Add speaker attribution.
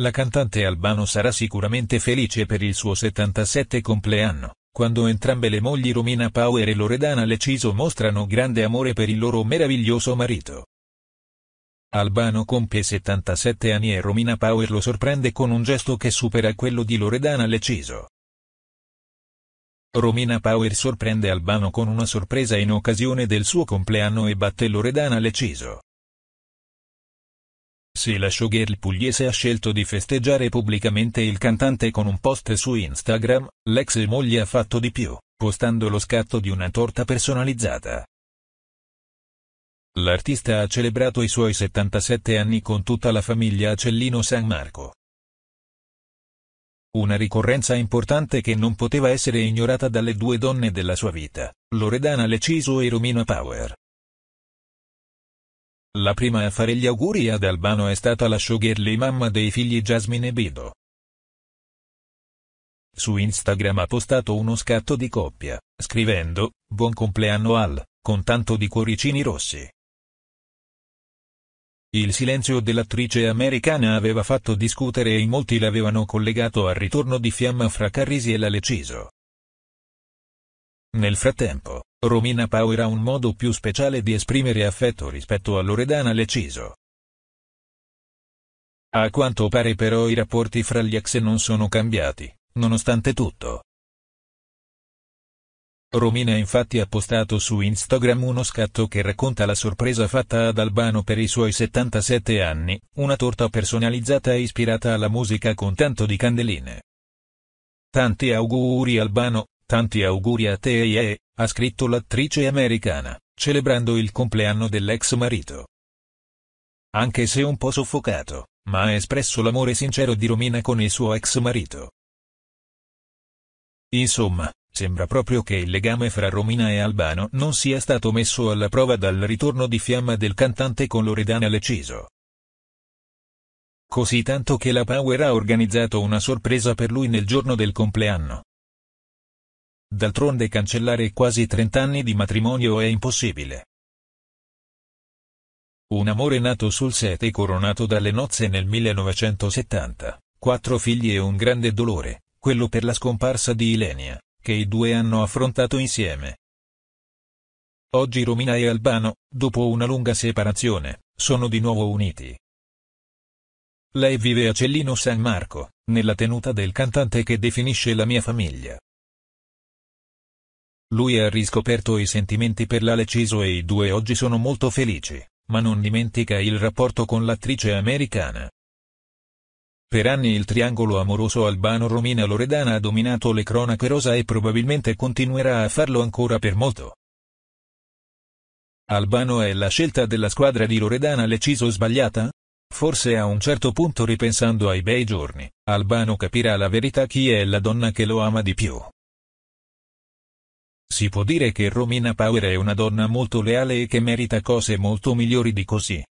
Speaker 1: La cantante Albano sarà sicuramente felice per il suo 77 compleanno, quando entrambe le mogli Romina Power e Loredana Leciso mostrano grande amore per il loro meraviglioso marito. Albano compie 77 anni e Romina Power lo sorprende con un gesto che supera quello di Loredana Leciso. Romina Power sorprende Albano con una sorpresa in occasione del suo compleanno e batte Loredana Leciso. Se la showgirl pugliese ha scelto di festeggiare pubblicamente il cantante con un post su Instagram, l'ex moglie ha fatto di più, postando lo scatto di una torta personalizzata. L'artista ha celebrato i suoi 77 anni con tutta la famiglia a Cellino San Marco. Una ricorrenza importante che non poteva essere ignorata dalle due donne della sua vita, Loredana Leciso e Romina Power. La prima a fare gli auguri ad Albano è stata la showgirl mamma dei figli Jasmine e Bido. Su Instagram ha postato uno scatto di coppia, scrivendo, buon compleanno al, con tanto di cuoricini rossi. Il silenzio dell'attrice americana aveva fatto discutere e in molti l'avevano collegato al ritorno di fiamma fra Carrisi e la Leciso. Nel frattempo, Romina Power ha un modo più speciale di esprimere affetto rispetto a Loredana Leciso. A quanto pare però i rapporti fra gli ex non sono cambiati, nonostante tutto. Romina infatti ha postato su Instagram uno scatto che racconta la sorpresa fatta ad Albano per i suoi 77 anni, una torta personalizzata e ispirata alla musica con tanto di candeline. Tanti auguri Albano, tanti auguri a te e ha scritto l'attrice americana, celebrando il compleanno dell'ex marito. Anche se un po' soffocato, ma ha espresso l'amore sincero di Romina con il suo ex marito. Insomma, sembra proprio che il legame fra Romina e Albano non sia stato messo alla prova dal ritorno di fiamma del cantante con Loredana Leciso. Così tanto che la Power ha organizzato una sorpresa per lui nel giorno del compleanno, D'altronde cancellare quasi 30 anni di matrimonio è impossibile. Un amore nato sul set e coronato dalle nozze nel 1970, quattro figli e un grande dolore, quello per la scomparsa di Ilenia, che i due hanno affrontato insieme. Oggi Romina e Albano, dopo una lunga separazione, sono di nuovo uniti. Lei vive a Cellino San Marco, nella tenuta del cantante che definisce la mia famiglia, lui ha riscoperto i sentimenti per l'Aleciso e i due oggi sono molto felici, ma non dimentica il rapporto con l'attrice americana. Per anni il triangolo amoroso albano-romina-loredana ha dominato le cronache rosa e probabilmente continuerà a farlo ancora per molto. Albano è la scelta della squadra di Loredana Leciso sbagliata? Forse a un certo punto ripensando ai bei giorni, Albano capirà la verità chi è la donna che lo ama di più. Si può dire che Romina Power è una donna molto leale e che merita cose molto migliori di così.